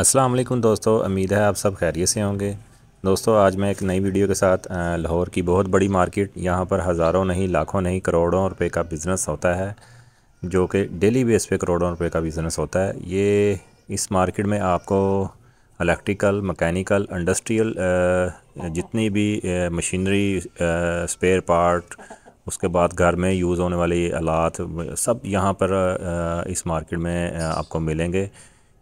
अस्सलाम वालेकुम दोस्तों उम्मीद है आप सब खैरियत से होंगे दोस्तों आज मैं एक नई वीडियो के साथ लाहौर की बहुत बड़ी मार्केट यहाँ पर हज़ारों नहीं लाखों नहीं करोड़ों रुपए का बिज़नेस होता है जो कि डेली बेस पे करोड़ों रुपए का बिज़नेस होता है ये इस मार्केट में आपको इलेक्ट्रिकल मकैनिकल इंडस्ट्रियल जितनी भी मशीनरी स्पेयर पार्ट उसके बाद घर में यूज़ होने वाले आलात सब यहाँ पर इस मार्केट में आपको मिलेंगे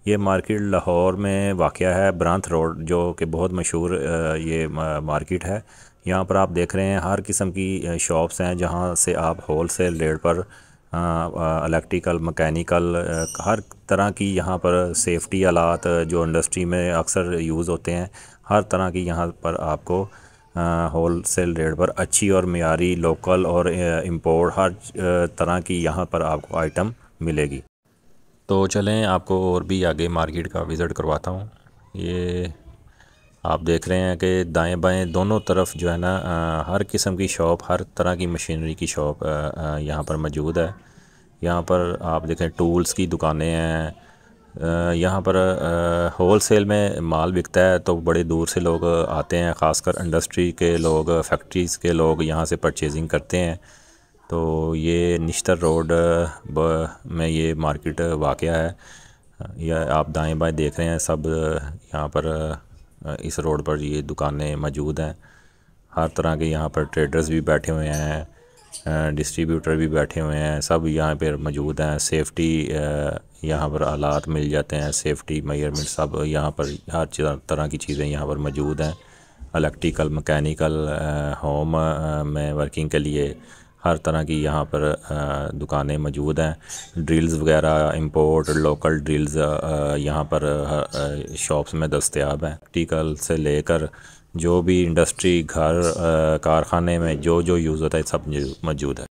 ये मार्केट लाहौर में वाक़ है ब्रांथ रोड जो कि बहुत मशहूर ये मार्केट है यहाँ पर आप देख रहे हैं हर किस्म की शॉप्स हैं जहाँ से आप होल सेल रेट पर इलेक्ट्रिकल मकैनिकल हर तरह की यहाँ पर सेफ्टी आलात जो इंडस्ट्री में अक्सर यूज़ होते हैं हर तरह की यहाँ पर आपको होल सेल रेट पर अच्छी और मीरी लोकल और इम्पोर्ट हर तरह की यहाँ पर आपको आइटम मिलेगी तो चलें आपको और भी आगे मार्केट का विज़िट करवाता हूँ ये आप देख रहे हैं कि दाएं बाएं दोनों तरफ जो है ना हर किस्म की शॉप हर तरह की मशीनरी की शॉप यहाँ पर मौजूद है यहाँ पर आप देखें टूल्स की दुकानें हैं यहाँ पर होल सेल में माल बिकता है तो बड़े दूर से लोग आते हैं ख़ासकर इंडस्ट्री के लोग फैक्ट्रीज़ के लोग यहाँ से परचेजिंग करते हैं तो ये निश्तर रोड में ये मार्केट वाक़ है यह आप दाएं बाएं देख रहे हैं सब यहाँ पर इस रोड पर ये दुकानें मौजूद हैं हर तरह के यहाँ पर ट्रेडर्स भी बैठे हुए हैं डिस्ट्रीब्यूटर भी बैठे हुए हैं सब यहाँ पर मौजूद हैं सेफ़्टी यहाँ पर आलात मिल जाते हैं सेफ़्टी मेयरमेंट सब यहाँ पर हर तरह की चीज़ें यहाँ पर मौजूद हैं इलेक्ट्रिकल मकैनिकल होम में वर्किंग के लिए हर तरह की यहाँ पर दुकानें मौजूद हैं ड्रिल्स वगैरह इंपोर्ट लोकल ड्रिल्स यहाँ पर शॉप्स में दस्तियाब हैं टिकल से लेकर जो भी इंडस्ट्री घर कारखाने में जो जो यूज़ होता है सब मौजूद है